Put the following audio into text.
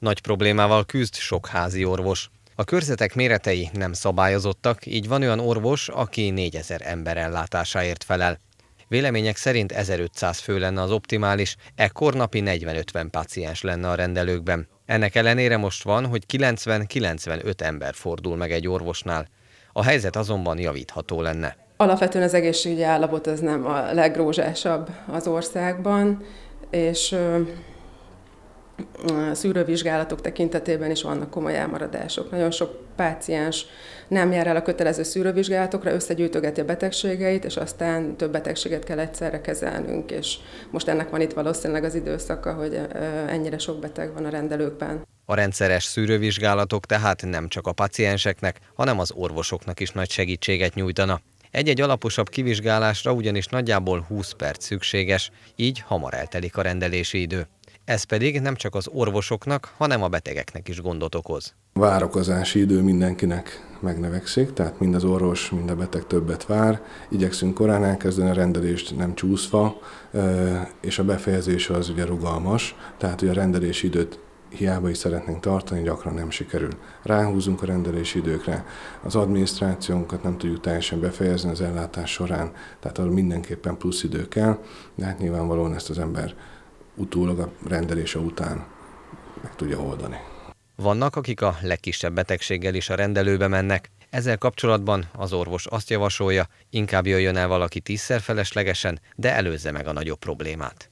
Nagy problémával küzd sok házi orvos. A körzetek méretei nem szabályozottak, így van olyan orvos, aki 4000 ember ellátásáért felel. Vélemények szerint 1500 fő lenne az optimális, ekkor napi 40-50 paciens lenne a rendelőkben. Ennek ellenére most van, hogy 90-95 ember fordul meg egy orvosnál. A helyzet azonban javítható lenne. Alapvetően az egészségügyi állapot az nem a legrózsásabb az országban, és szűrővizsgálatok tekintetében is vannak komoly elmaradások. Nagyon sok páciens nem jár el a kötelező szűrővizsgálatokra, összegyűjtögeti a betegségeit, és aztán több betegséget kell egyszerre kezelnünk, és most ennek van itt valószínűleg az időszaka, hogy ennyire sok beteg van a rendelőkben. A rendszeres szűrővizsgálatok tehát nem csak a pacienseknek, hanem az orvosoknak is nagy segítséget nyújtana. Egy-egy alaposabb kivizsgálásra ugyanis nagyjából 20 perc szükséges, így hamar eltelik a rendelési idő. Ez pedig nem csak az orvosoknak, hanem a betegeknek is gondot okoz. Várokozási idő mindenkinek megnevekszik, tehát mind az orvos, mind a beteg többet vár. Igyekszünk korán elkezdeni a rendelést, nem csúszva, és a befejezés az ugye rugalmas, tehát ugye a rendelési időt hiába is szeretnénk tartani, gyakran nem sikerül. Ráhúzunk a rendelési időkre, az adminisztrációnkat nem tudjuk teljesen befejezni az ellátás során, tehát arra mindenképpen plusz idő kell, de hát nyilvánvalóan ezt az ember utólag a rendelése után meg tudja oldani. Vannak, akik a legkisebb betegséggel is a rendelőbe mennek. Ezzel kapcsolatban az orvos azt javasolja, inkább jöjjön el valaki tízszer feleslegesen, de előzze meg a nagyobb problémát.